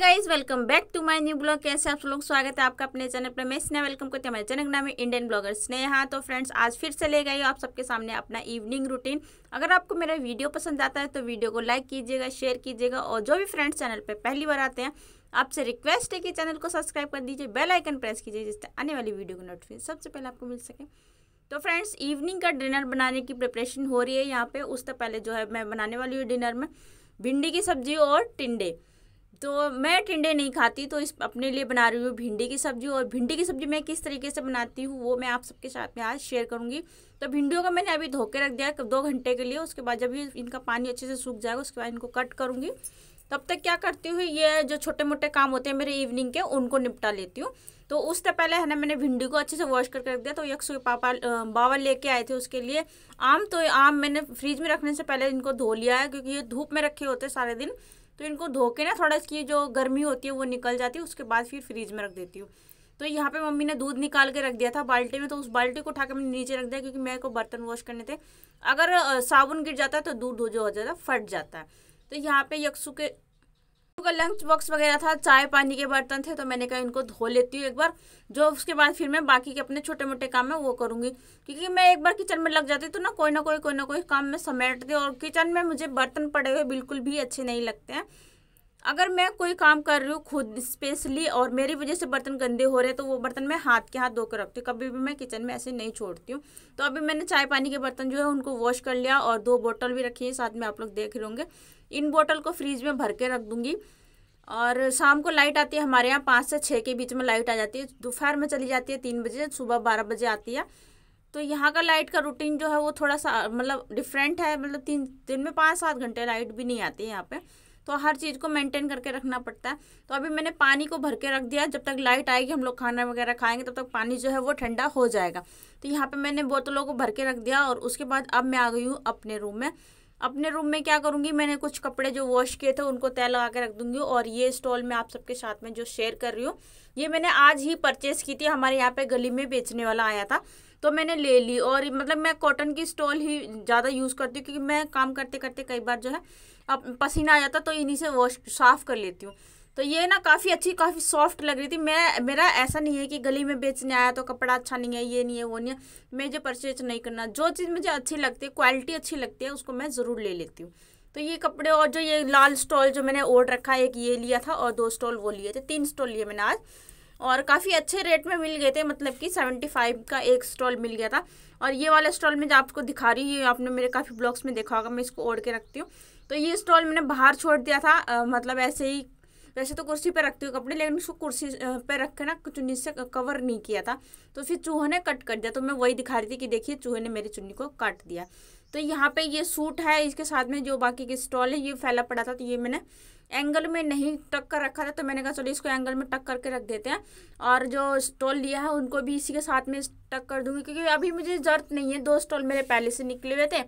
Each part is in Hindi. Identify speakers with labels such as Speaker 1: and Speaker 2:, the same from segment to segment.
Speaker 1: guys welcome back to my new blog कैसे आप लोग स्वागत है आपका अपने चैनल पर मैं स्नेहा वेलकम करती हूँ हमारे चैनल नाम है इंडियन ब्लॉगर स्नेहा तो फ्रेंड्स आज फिर से ले गई आप सबके सामने अपना इवनिंग रूटीन अगर आपको मेरा वीडियो पसंद आता है तो वीडियो को लाइक कीजिएगा शेयर कीजिएगा और जो भी फ्रेंड्स चैनल पर पहली बार आते हैं आपसे रिक्वेस्ट है कि चैनल को सब्सक्राइब कर दीजिए बेल आइकन प्रेस कीजिए जिससे आने वाली वीडियो को नोटिफिकेशन सबसे पहले आपको मिल सके तो फ्रेंड्स इवनिंग का डिनर बनाने की प्रिपरेशन हो रही है यहाँ पे उससे पहले जो है मैं बनाने वाली हूँ डिनर में भिंडी की सब्जी और टिंडे तो मैं टिंडे नहीं खाती तो इस अपने लिए बना रही हूँ भिंडी की सब्जी और भिंडी की सब्जी मैं किस तरीके से बनाती हूँ वो मैं आप सबके साथ में आज शेयर करूँगी तो भिंडियों का मैंने अभी धो के रख दिया दो घंटे के लिए उसके बाद जब ये इनका पानी अच्छे से सूख जाएगा उसके बाद इनको कट करूँगी तब तक क्या करती हूँ ये जो छोटे मोटे काम होते हैं मेरे इवनिंग के उनको निपटा लेती हूँ तो उससे पहले है ना मैंने भिंडी को अच्छे से वॉश करके रख दिया तो यक्सु के पापा बावल लेके आए थे उसके लिए आम तो आम मैंने फ्रिज में रखने से पहले इनको धो लिया है क्योंकि ये धूप में रखे होते सारे दिन तो इनको धो के ना थोड़ा इसकी जो गर्मी होती है वो निकल जाती है उसके बाद फिर फ्रिज में रख देती हूँ तो यहाँ पे मम्मी ने दूध निकाल के रख दिया था बाल्टी में तो उस बाल्टी को उठा के मैंने नीचे रख दिया क्योंकि मेरे को बर्तन वॉश करने थे अगर साबुन गिर जाता है तो दूध जो हो जाता है फट जाता है तो यहाँ पे यक्सु के का लंच बॉक्स वगैरह था चाय पानी के बर्तन थे तो मैंने कहा इनको धो लेती हूँ एक बार जो उसके बाद फिर मैं बाकी के अपने छोटे मोटे काम है वो करूँगी क्योंकि मैं एक बार किचन में लग जाती तो ना कोई ना कोई कोई ना कोई काम में समेटती और किचन में मुझे बर्तन पड़े हुए बिल्कुल भी अच्छे नहीं लगते हैं अगर मैं कोई काम कर रही हूँ खुद स्पेशली और मेरी वजह से बर्तन गंदे हो रहे हैं तो वो बर्तन मैं हाथ के हाथ धोकर रखती हूँ कभी भी मैं किचन में ऐसे नहीं छोड़ती हूँ तो अभी मैंने चाय पानी के बर्तन जो है उनको वॉश कर लिया और दो बोतल भी रखी है साथ में आप लोग देख रहे होंगे इन बोतल को फ्रीज में भर के रख दूँगी और शाम को लाइट आती है हमारे यहाँ पाँच से छः के बीच में लाइट आ जाती है दोपहर में चली जाती है तीन बजे सुबह बारह बजे आती है तो यहाँ का लाइट का रूटीन जो है वो थोड़ा सा मतलब डिफरेंट है मतलब तीन दिन में पाँच सात घंटे लाइट भी नहीं आती है यहाँ पे तो हर चीज़ को मेंटेन करके रखना पड़ता है तो अभी मैंने पानी को भर के रख दिया जब तक लाइट आएगी हम लोग खाना वगैरह खाएंगे तब तक पानी जो है वो ठंडा हो जाएगा तो यहाँ पर मैंने बोतलों को भर के रख दिया और उसके बाद अब मैं आ गई हूँ अपने रूम में अपने रूम में क्या करूँगी मैंने कुछ कपड़े जो वॉश किए थे उनको तय लगा के रख दूंगी और ये स्टॉल मैं आप सबके साथ में जो शेयर कर रही हूँ ये मैंने आज ही परचेस की थी हमारे यहाँ पे गली में बेचने वाला आया था तो मैंने ले ली और मतलब मैं कॉटन की स्टॉल ही ज़्यादा यूज़ करती हूँ क्योंकि मैं काम करते करते कई बार जो है अब पसीना आ जाता तो इन्हीं से वॉश साफ़ कर लेती हूँ तो ये ना काफ़ी अच्छी काफ़ी सॉफ्ट लग रही थी मैं मेरा ऐसा नहीं है कि गली में बेचने आया तो कपड़ा अच्छा नहीं है ये नहीं है वो नहीं है मैं जो परचेज नहीं करना जो चीज़ मुझे अच्छी लगती है क्वालिटी अच्छी लगती है उसको मैं ज़रूर ले लेती हूँ तो ये कपड़े और जो ये लाल स्टॉल जो मैंने ओढ़ रखा एक ये लिया था और दो स्टॉल वो लिए थे तीन स्टॉल लिए मैंने आज और काफ़ी अच्छे रेट में मिल गए थे मतलब कि सेवेंटी फाइव का एक स्टॉल मिल गया था और ये वाला स्टॉल मैं आपको दिखा रही हूँ आपने मेरे काफ़ी ब्लॉग्स में देखा होगा मैं इसको ओढ़ के रखती हूँ तो ये स्टॉल मैंने बाहर छोड़ दिया था आ, मतलब ऐसे ही वैसे तो कुर्सी पे रखती हुई कपड़े लेकिन उसको कुर्सी पे रख के ना चुन्नी से कवर नहीं किया था तो फिर चूहे ने कट कर दिया तो मैं वही दिखा रही थी कि देखिए चूहे ने मेरी चुन्नी को काट दिया तो यहाँ पे ये सूट है इसके साथ में जो बाकी के स्टॉल है ये फैला पड़ा था तो ये मैंने एंगल में नहीं टक कर रखा था तो मैंने कहा चलो इसको एंगल में टक करके रख देते हैं और जो स्टॉल लिया है उनको भी इसी के साथ में टक कर दूंगी क्योंकि अभी मुझे ज़रूरत नहीं है दो स्टॉल मेरे पहले से निकले हुए थे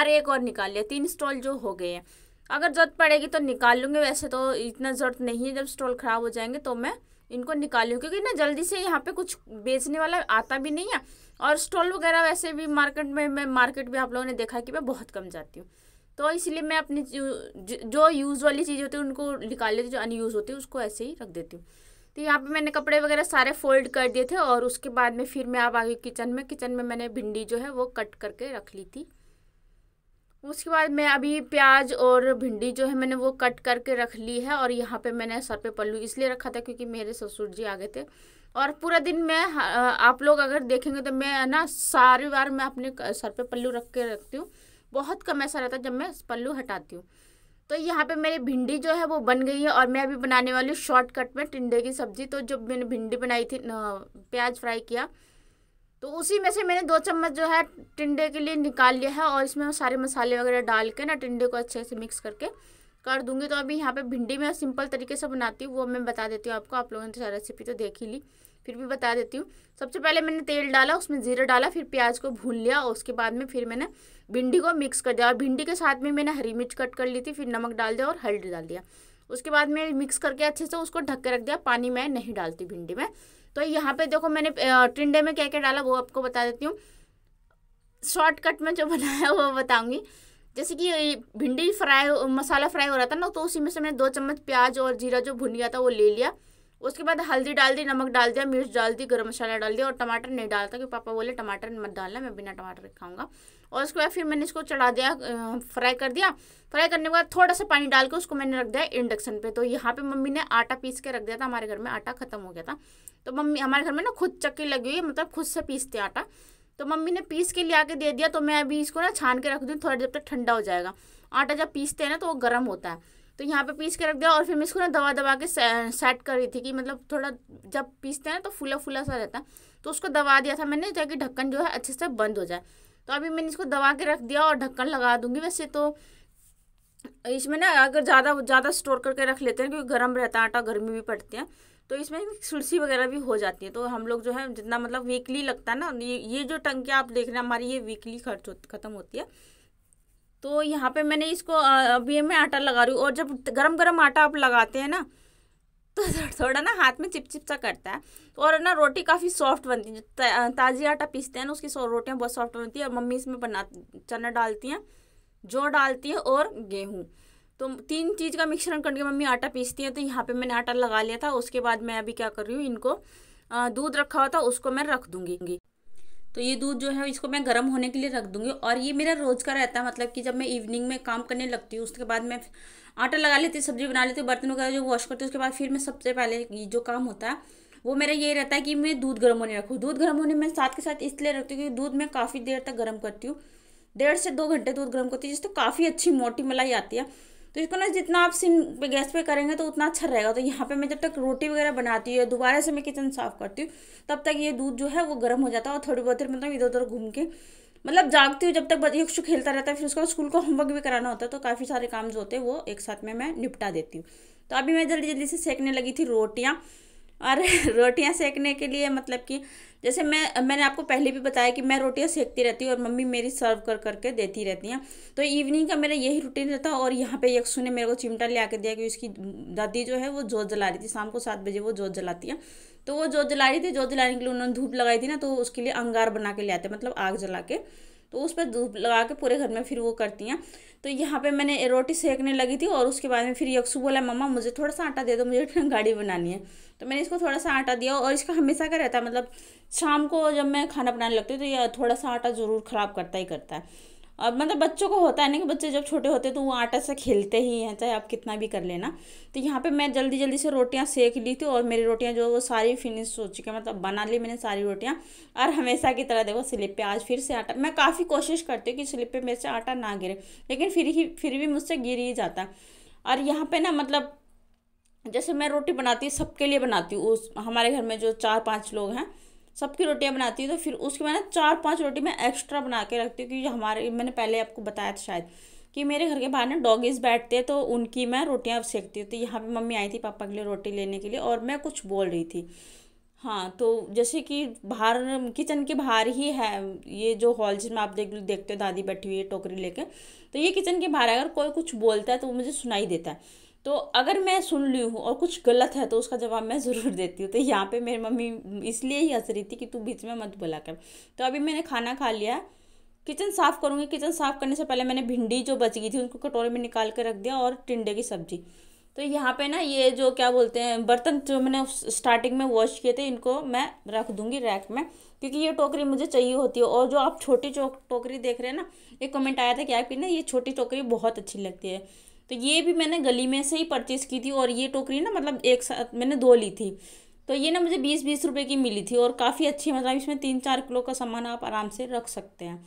Speaker 1: और एक और निकाल लिया तीन स्टॉल जो हो गए हैं अगर ज़रूरत पड़ेगी तो निकाल लूँगी वैसे तो इतना ज़रूरत नहीं है जब स्टॉल ख़राब हो जाएंगे तो मैं इनको निकाल लूँ क्योंकि ना जल्दी से यहाँ पे कुछ बेचने वाला आता भी नहीं है और स्टॉल वगैरह वैसे भी मार्केट में मैं मार्केट भी आप लोगों ने देखा कि मैं बहुत कम जाती हूँ तो इसलिए मैं अपनी जो यूज़ वाली चीज़ होती है उनको निकाल लेती जो अनयूज़ होती है उसको ऐसे ही रख देती हूँ तो यहाँ पे मैंने कपड़े वगैरह सारे फोल्ड कर दिए थे और उसके बाद में फिर मैं आप आ गई किचन में किचन में मैंने भिंडी जो है वो कट करके रख ली थी उसके बाद मैं अभी प्याज और भिंडी जो है मैंने वो कट करके रख ली है और यहाँ पे मैंने सर पे पल्लू इसलिए रखा था क्योंकि मेरे ससुर जी आ गए थे और पूरा दिन मैं हाँ, आप लोग अगर देखेंगे तो मैं ना सारी बार मैं अपने सर पे पल्लू रख के रखती हूँ बहुत कम ऐसा रहता है जब मैं पल्लू हटाती हूँ तो यहाँ पे मेरी भिंडी जो है वो बन गई है और मैं अभी बनाने वाली हूँ शॉर्टकट में टिंडे की सब्ज़ी तो जब मैंने भिंडी बनाई थी प्याज फ्राई किया तो उसी में से मैंने दो चम्मच जो है टिंडे के लिए निकाल लिया है और इसमें सारे मसाले वगैरह डाल के ना टिंडे को अच्छे से मिक्स करके कर दूंगी तो अभी यहाँ पे भिंडी मैं सिंपल तरीके से बनाती हूँ वो मैं बता देती हूँ आपको आप लोगों ने तो रेसिपी तो देख ही ली फिर भी बता देती हूँ सबसे पहले मैंने तेल डाला उसमें जीरा डाला फिर प्याज को भून लिया और उसके बाद में फिर मैंने भिंडी को मिक्स कर दिया और भिंडी के साथ में मैंने हरी मिर्च कट कर ली थी फिर नमक डाल दिया और हल्दी डाल दिया उसके बाद में मिक्स करके अच्छे से उसको ढक के रख दिया पानी मैं नहीं डालती भिंडी में तो यहाँ पे देखो मैंने टिंडे में क्या क्या डाला वो आपको बता देती हूँ शॉर्टकट में जो बनाया वो बताऊँगी जैसे कि भिंडी फ्राई मसाला फ्राई हो रहा था ना तो उसी में से मैंने दो चम्मच प्याज और जीरा जो भुन गया था वो ले लिया उसके बाद हल्दी डाल दी नमक डाल दिया मिर्च डाल दी गर्म मसाला डाल दिया और टमाटर नहीं डालता क्योंकि पापा बोले टमाटर मत डालना मैं बिना टमाटर खाऊंगा और उसके बाद फिर मैंने इसको चढ़ा दिया फ्राई कर दिया फ्राई करने के बाद थोड़ा सा पानी डाल के उसको मैंने रख दिया इंडक्शन पे तो यहाँ पे मम्मी ने आटा पीस के रख दिया था हमारे घर में आटा खत्म हो गया था तो मम्मी हमारे घर में ना खुद चक्की लगी हुई है मतलब खुद से पीसते आटा तो मम्मी ने पीस के लिया आके दे दिया तो मैं अभी इसको ना छान के रख दूँ थोड़ी देर तक ठंडा हो जाएगा आटा जब पीसते हैं ना तो वो गर्म होता है तो यहाँ पे पीस के रख दिया और फिर मैं इसको ना दवा दबा के सेट कर रही थी कि मतलब थोड़ा जब पीसते हैं तो फूला फूला सा रहता है तो उसको दबा दिया था मैंने ताकि ढक्कन जो है अच्छे से बंद हो जाए तो अभी मैंने इसको दबा के रख दिया और ढक्कन लगा दूँगी वैसे तो इसमें ना अगर ज़्यादा ज़्यादा स्टोर करके रख लेते हैं क्योंकि गर्म रहता है आटा गर्मी भी पड़ती है तो इसमें सुरसी वगैरह भी हो जाती है तो हम लोग जो है जितना मतलब वीकली लगता है ना ये ये जो टंकी आप देख रहे हैं हमारी ये वीकली खर्च खत्म होती है तो यहाँ पे मैंने इसको अभी मैं आटा लगा रही हूँ और जब गरम गरम आटा आप लगाते हैं ना तो थोड़ा ना हाथ में चिपचिप सा करता है और ना रोटी काफ़ी सॉफ्ट बनती है ताज़ी आटा पीसते हैं ना उसकी रोटियाँ बहुत सॉफ्ट बनती है और मम्मी इसमें बना चना डालती हैं जो डालती है और गेहूँ तो तीन चीज़ का मिश्रण करके मम्मी आटा पीसती हैं तो यहाँ पे मैंने आटा लगा लिया था उसके बाद मैं अभी क्या कर रही हूँ इनको दूध रखा हुआ था उसको मैं रख दूँगी तो ये दूध जो है इसको मैं गर्म होने के लिए रख दूँगी और ये मेरा रोज़ का रहता है मतलब कि जब मैं इवनिंग में काम करने लगती हूँ उसके बाद मैं आटा लगा लेती हूँ सब्जी बना लेती हूँ बर्तन वगैरह जो वॉश करती हूँ उसके बाद फिर मैं सबसे पहले जो काम होता है वो मेरा ये रहता है कि मैं दूध गर्म होने रखूँ दूध गर्म होने में साथ के साथ इसलिए रखती हूँ क्योंकि दूध मैं काफ़ी देर तक गर्म करती हूँ डेढ़ से दो घंटे दूध गर्म करती हूँ जिससे काफ़ी अच्छी मोटी मलाई आती है तो इसको ना जितना आप सिम पे गैस पे करेंगे तो उतना अच्छा रहेगा तो यहाँ पे मैं जब तक रोटी वगैरह बनाती हूँ दोबारा से मैं किचन साफ़ करती हूँ तब तक ये दूध जो है वो गर्म हो जाता है और थोड़ी बहुत देर मतलब इधर उधर घूम के मतलब जागती हूँ जब तक बच्चे खेलता रहता है फिर उसके बाद स्कूल को होमवर्क भी कराना होता है तो काफ़ी सारे काम जो होते हैं वो एक साथ में मैं निपटा देती हूँ तो अभी मैं जल्दी जल्दी से सेकने लगी थी रोटियाँ और रोटियां सेकने के लिए मतलब कि जैसे मैं मैंने आपको पहले भी बताया कि मैं रोटियां सेकती रहती हूँ और मम्मी मेरी सर्व कर करके देती रहती हैं तो इवनिंग का मेरा यही रूटीन रहता और यहाँ पे यक्षु ने मेरे को चिमटा ले आके दिया कि उसकी दादी जो है वो जोत जला रही थी शाम को सात बजे वो जोत जलाती है तो वो जोत जला रही थी जोत जलाने के लिए उन्होंने धूप लगाई थी ना तो उसके लिए अंगार बना के ले आते मतलब आग जला के तो उस पर धूप लगा के पूरे घर में फिर वो करती हैं तो यहाँ पे मैंने रोटी सेकने लगी थी और उसके बाद में फिर यक्सु बोला मम्मा मुझे थोड़ा सा आटा दे दो मुझे गाड़ी बनानी है तो मैंने इसको थोड़ा सा आटा दिया और इसका हमेशा का रहता है मतलब शाम को जब मैं खाना बनाने लगती हूँ तो यह थोड़ा सा आटा ज़रूर ख़राब करता ही करता है और मतलब बच्चों को होता है ना कि बच्चे जब छोटे होते हैं तो वो आटा से खेलते ही हैं चाहे आप कितना भी कर लेना तो यहाँ पे मैं जल्दी जल्दी से रोटियाँ सेक ली थी और मेरी रोटियाँ जो वो सारी फिनिश हो चुकी मतलब बना ली मैंने सारी रोटियाँ और हमेशा की तरह देखो स्लिप पे आज फिर से आटा मैं काफ़ी कोशिश करती हूँ कि स्लिप पे मेरे से आटा ना गिरे लेकिन फिर ही फिर भी मुझसे गिर ही जाता और यहाँ पर ना मतलब जैसे मैं रोटी बनाती हूँ सबके लिए बनाती हूँ उस हमारे घर में जो चार पाँच लोग हैं सबकी रोटियाँ बनाती हूँ तो फिर उसके मैंने चार पाँच रोटी मैं एक्स्ट्रा बना के रखती हूँ क्योंकि हमारे मैंने पहले आपको बताया था शायद कि मेरे घर के बाहर ना डॉगीज बैठते हैं तो उनकी मैं रोटियाँ सेकती हूँ तो यहाँ पे मम्मी आई थी पापा के लिए रोटी लेने के लिए और मैं कुछ बोल रही थी हाँ तो जैसे कि बाहर किचन के बाहर ही है ये जो हॉल जिसमें आप देख देखते हो दादी बैठी हुई है टोकरी लेके तो ये किचन के बाहर अगर कोई कुछ बोलता है तो वो मुझे सुनाई देता है तो अगर मैं सुन ली हूँ और कुछ गलत है तो उसका जवाब मैं ज़रूर देती हूँ तो यहाँ पे मेरी मम्मी इसलिए ही हंस रही थी कि तू बीच में मत बुला कर तो अभी मैंने खाना खा लिया किचन साफ़ करूँगी किचन साफ़ करने से पहले मैंने भिंडी जो बच गई थी उनको कटोरे में निकाल कर रख दिया और टिंडे की सब्ज़ी तो यहाँ पे ना ये जो क्या बोलते हैं बर्तन जो मैंने स्टार्टिंग में वॉश किए थे इनको मैं रख दूंगी रैक में क्योंकि ये टोकरी मुझे चाहिए होती है और जो आप छोटी टोकरी देख रहे हैं ना एक कमेंट आया था कि आपकी ना ये छोटी टोकरी बहुत अच्छी लगती है तो ये भी मैंने गली में से ही परचेज़ की थी और ये टोकरी ना मतलब एक साथ मैंने दो ली थी तो ये ना मुझे बीस बीस रुपये की मिली थी और काफ़ी अच्छी मतलब इसमें तीन चार किलो का सामान आप आराम से रख सकते हैं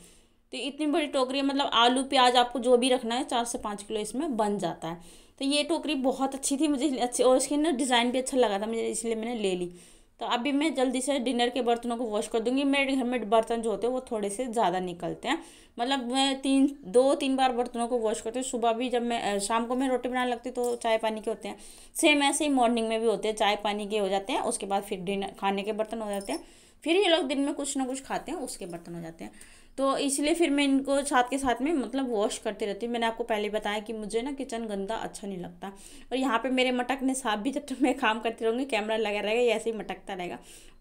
Speaker 1: तो इतनी बड़ी टोकरी है मतलब आलू प्याज आपको जो भी रखना है चार से पाँच किलो इसमें बन जाता है तो ये टोकरी बहुत अच्छी थी मुझे अच्छी और इसके ना डिज़ाइन भी अच्छा लगा था मुझे इसलिए मैंने ले ली तो अभी मैं जल्दी से डिनर के बर्तनों को वॉश कर दूंगी मेरे घर में बर्तन जो होते हैं वो थोड़े से ज़्यादा निकलते हैं मतलब मैं तीन दो तीन बार बर्तनों को वॉश करती हूँ सुबह भी जब मैं शाम को मैं रोटी बनाने लगती तो चाय पानी के होते हैं सेम ऐसे ही मॉर्निंग में भी होते हैं चाय पानी के हो जाते हैं उसके बाद फिर डिनर खाने के बर्तन हो जाते हैं फिर ये लोग दिन में कुछ ना कुछ खाते हैं उसके बर्तन हो जाते हैं तो इसलिए फिर मैं इनको साथ के साथ में मतलब वॉश करती रहती हूँ मैंने आपको पहले बताया कि मुझे ना किचन गंदा अच्छा नहीं लगता और यहाँ पे मेरे मटक ने साफ भी जब तक मैं काम करती रहूँगी कैमरा लगा रहेगा ऐसे ही मटकता रहेगा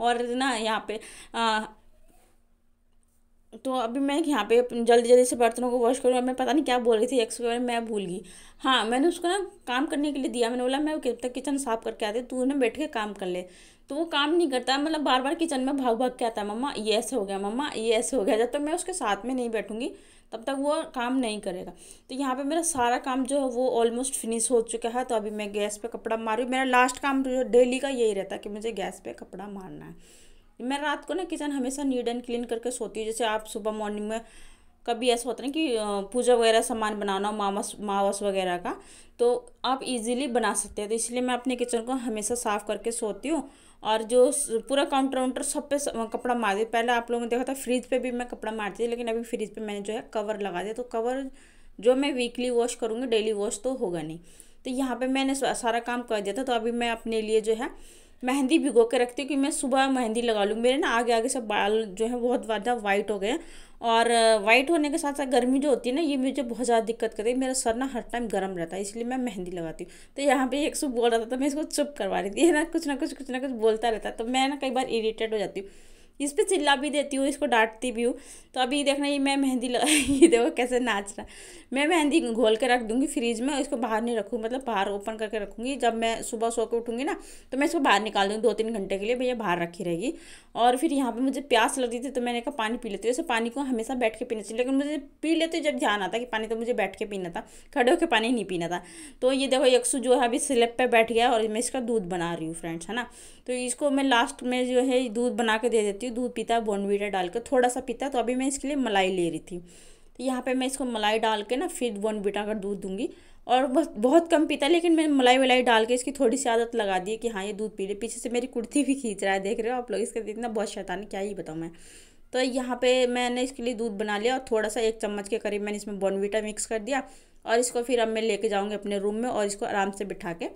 Speaker 1: और ना यहाँ पे तो अभी मैं यहाँ पे जल्दी जल्दी से बर्तनों को वॉश करूँ मैं पता नहीं क्या बोल रही थी एक्स के बारे में मैं भूल गई हाँ मैंने उसको ना काम करने के लिए दिया मैंने बोला मैं तक किचन साफ करके आते तू ना बैठ के काम कर ले तो वो काम नहीं करता मतलब बार बार किचन में भाग भाग के आता है मम्मा ये ऐसे हो गया मम्मा ये ऐसे हो गया जब तक मैं उसके साथ में नहीं बैठूंगी तब तक वो काम नहीं करेगा तो यहाँ पे मेरा सारा काम जो है वो ऑलमोस्ट फिनिश हो चुका है तो अभी मैं गैस पे कपड़ा मार रही हूँ मेरा लास्ट काम डेली का यही रहता है कि मुझे गैस पे कपड़ा मारना है मैं रात को ना किचन हमेशा नीट एंड क्लीन करके सोती हूँ जैसे आप सुबह मॉर्निंग में कभी ऐसा होता है कि पूजा वगैरह सामान बनाना हो मावस मावस वगैरह का तो आप इजीली बना सकते हैं तो इसलिए मैं अपने किचन को हमेशा साफ़ करके सोती हूँ और जो पूरा काउंटर वाउंटर सब पे कपड़ा मार दिया पहले आप लोगों ने देखा था फ्रिज पे भी मैं कपड़ा मारती थी लेकिन अभी फ्रिज पे मैंने जो है कवर लगा दिया तो कवर जो मैं वीकली वॉश करूँगी डेली वॉश तो होगा नहीं तो यहाँ पे मैंने सारा काम कर दिया था तो अभी मैं अपने लिए जो है मेहंदी भिगो के रखती हूँ कि मैं सुबह मेहंदी लगा लूँ मेरे ना आगे आगे सब बाल जो है बहुत ज़्यादा वाइट हो गए और वाइट होने के साथ साथ गर्मी जो होती है ना ये मुझे बहुत ज़्यादा दिक्कत करती है मेरा सर ना हर टाइम गर्म रहता है इसलिए मैं मेहंदी लगाती हूँ तो यहाँ पे एक सूप बोल रहा था तो मैं इसको चुप करवा रही थी ना कुछ ना कुछ कुछ ना कुछ बोलता रहता तो मैं ना कई बार इरीटेट हो जाती हूँ इस पर चिल्ला भी देती हूँ इसको डांटती भी हूँ तो अभी देखना ये मैं मेहंदी लगा ये देखो कैसे नाच रहा मैं मेहंदी घोल के रख दूँगी फ्रिज में और इसको बाहर नहीं रखूँ मतलब बाहर ओपन करके रखूँगी जब मैं सुबह सो के उठूँगी ना तो मैं इसको बाहर निकाल दूँगी दो तीन घंटे के लिए भैया बाहर रखी रहेगी और फिर यहाँ पर मुझे प्यास लगती थी तो मैंने कहा पानी पी लेती हूँ ऐसे पानी को हमेशा बैठ के पीना चाहिए लेकिन मुझे पी लेते जब ध्यान आता कि पानी तो मुझे बैठ के पीना था खड़े होकर पानी नहीं पीना था तो ये देखो यक्सु जो है अभी स्लेब पर बैठ गया और मैं इसका दूध बना रही हूँ फ्रेंड्स है ना तो इसको मैं लास्ट में जो है दूध बना के दे देती हूँ दूध पीता है बोनविटा डाल के थोड़ा सा पीता तो अभी मैं इसके लिए मलाई ले रही थी तो यहाँ पर मैं इसको मलाई डाल के ना फिर बोनविटा का दूध दूंगी और बस बहुत कम पीता लेकिन मैंने मलाई वलाई डाल के इसकी थोड़ी सी आदत लगा दी कि हाँ ये दूध पी ले पीछे से मेरी कुर्ती भी खींच रहा है देख रहे हो आप लोग इसका इतना बहुत शैतान क्या ही बताऊँ मैं तो यहाँ पे मैंने इसके लिए दूध बना लिया और थोड़ा सा एक चम्मच के करीब मैंने इसमें बॉर्नविटा मिक्स कर दिया और इसको फिर अब मैं लेके जाऊँगी अपने रूम में और इसको आराम से बिठा के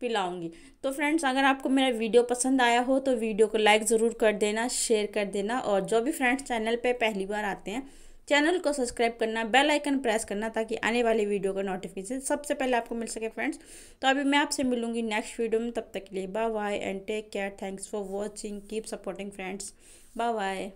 Speaker 1: पिलाऊंगी तो फ्रेंड्स अगर आपको मेरा वीडियो पसंद आया हो तो वीडियो को लाइक ज़रूर कर देना शेयर कर देना और जो भी फ्रेंड्स चैनल पे पहली बार आते हैं चैनल को सब्सक्राइब करना बेल आइकन प्रेस करना ताकि आने वाली वीडियो का नोटिफिकेशन सबसे पहले आपको मिल सके फ्रेंड्स तो अभी मैं आपसे मिलूंगी नेक्स्ट वीडियो में तब तक के लिए bye and take care thanks for watching keep supporting friends bye